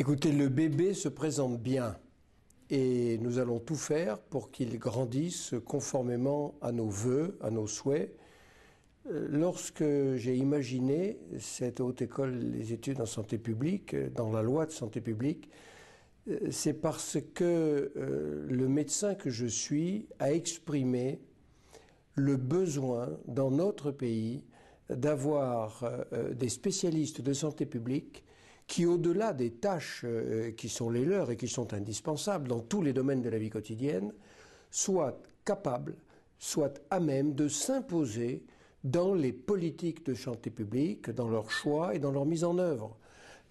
Écoutez, le bébé se présente bien et nous allons tout faire pour qu'il grandisse conformément à nos voeux, à nos souhaits. Euh, lorsque j'ai imaginé cette haute école des études en santé publique, euh, dans la loi de santé publique, euh, c'est parce que le médecin que je suis a exprimé le besoin dans notre pays d'avoir des spécialistes de santé publique qui, au-delà des tâches euh, qui sont les leurs et qui sont indispensables dans tous les domaines de la vie quotidienne, soient capables, soient à même de s'imposer dans les politiques de santé publique, dans leurs choix et dans leur mise en œuvre.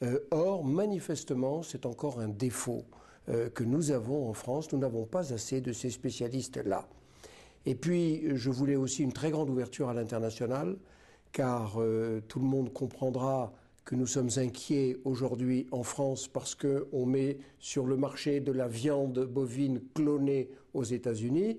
Euh, or, manifestement, c'est encore un défaut euh, que nous avons en France. Nous n'avons pas assez de ces spécialistes-là. Et puis, je voulais aussi une très grande ouverture à l'international, car tout le monde comprendra que nous sommes inquiets aujourd'hui en France parce qu'on met sur le marché de la viande bovine clonée aux États-Unis.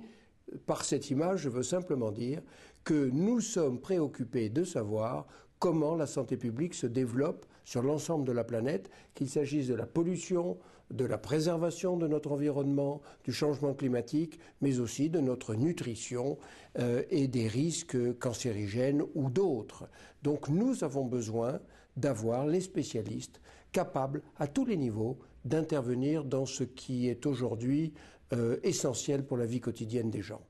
Par cette image, je veux simplement dire que nous sommes préoccupés de savoir comment la santé publique se développe sur l'ensemble de la planète, qu'il s'agisse de la pollution, de la préservation de notre environnement, du changement climatique, mais aussi de notre nutrition euh, et des risques cancérigènes ou d'autres. Donc nous avons besoin d'avoir les spécialistes capables à tous les niveaux d'intervenir dans ce qui est aujourd'hui euh, essentiel pour la vie quotidienne des gens.